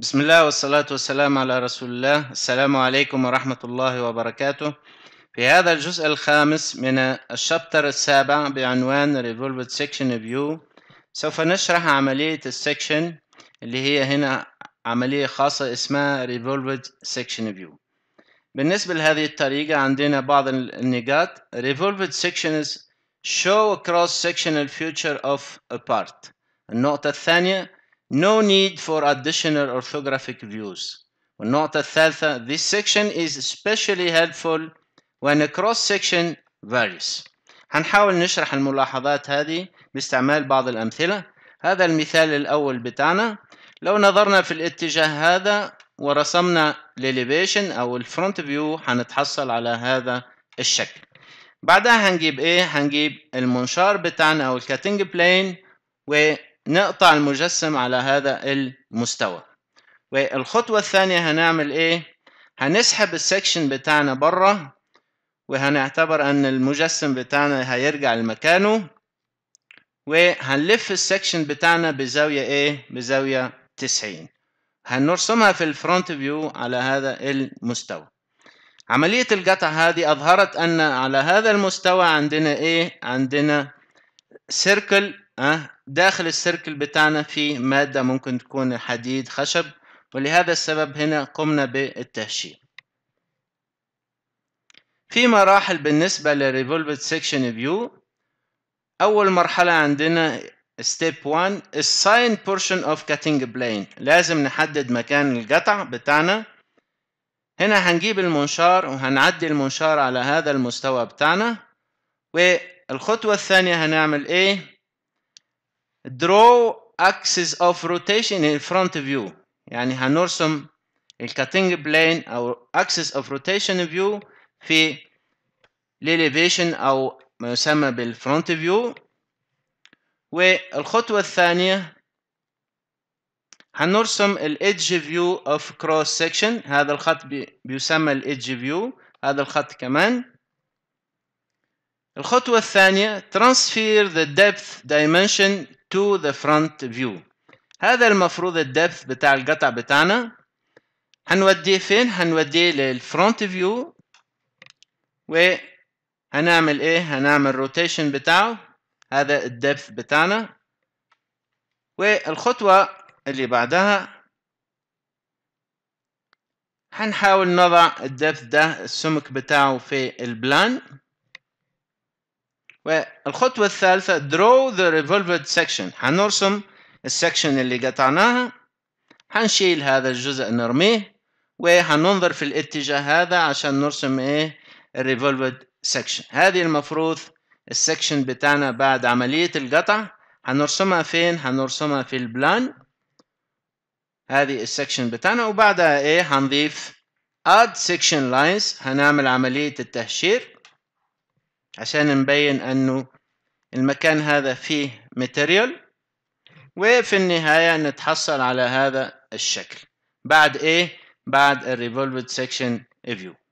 بسم الله والصلاة والسلام على رسول الله السلام عليكم ورحمة الله وبركاته في هذا الجزء الخامس من الشابتر السابع بعنوان Revolved Section View سوف نشرح عملية السكشن اللي هي هنا عملية خاصة اسمها Revolved Section View بالنسبة لهذه الطريقة عندنا بعض النقاط Revolved is show a cross-sectional future of a part النقطة الثانية No need for additional orthographic views. والنقطة الثالثة This section is especially helpful when a cross section varies. هنحاول نشرح الملاحظات هذه باستعمال بعض الأمثلة. هذا المثال الأول بتاعنا لو نظرنا في الاتجاه هذا ورسمنا الاليفيشن أو الفرونت فيو هنتحصل على هذا الشكل. بعدها هنجيب إيه؟ هنجيب المنشار بتاعنا أو الكاتنج بلين و نقطع المجسم على هذا المستوى والخطوة الثانية هنعمل ايه هنسحب السكشن بتاعنا بره وهنعتبر ان المجسم بتاعنا هيرجع لمكانه وهنلف السكشن بتاعنا بزاوية ايه بزاوية 90 هنرسمها في الفرونت فيو على هذا المستوى عملية القطع هذه أظهرت أن على هذا المستوى عندنا إيه؟ عندنا سيركل أه؟ داخل السيركل بتاعنا في مادة ممكن تكون حديد خشب ولهذا السبب هنا قمنا بالتهشير في مراحل بالنسبة للريفولفت سيكشن فيو أول مرحلة عندنا ستيب 1 الساين بورشن اوف كاتنج بلين لازم نحدد مكان القطع بتاعنا هنا هنجيب المنشار وهنعدي المنشار على هذا المستوى بتاعنا والخطوة الثانية هنعمل ايه draw axis of rotation in front view يعني هنرسم الكاتنج بلين او axis of rotation view في الاليفيشن او ما يسمى بالفرونت فيو والخطوة الثانية هنرسم edge فيو اوف كروس section هذا الخط بيسمى edge فيو هذا الخط كمان الخطوة الثانية transfer the depth dimension to the front view هذا المفروض الدبث بتاع القطع بتاعنا هنوديه فين هنوديه للفرونت فيو وهنعمل ايه هنعمل روتيشن بتاعه هذا الدبث بتاعنا والخطوة اللي بعدها هنحاول نضع الدبث ده السمك بتاعه في البلان والخطوة الثالثة draw the revolved section هنرسم السكشن اللي قطعناها هنشيل هذا الجزء نرميه وهننظر في الاتجاه هذا عشان نرسم ايه revolved section هذه المفروض السكشن بتاعنا بعد عملية القطع هنرسمها فين هنرسمها في البلان هذه السكشن بتاعنا وبعدها ايه هنضيف add section lines هنعمل عملية التهشير عشان نبين انه المكان هذا فيه ماتيريال وفي النهاية نتحصل على هذا الشكل بعد ايه بعد الريفولفد سكشن فيو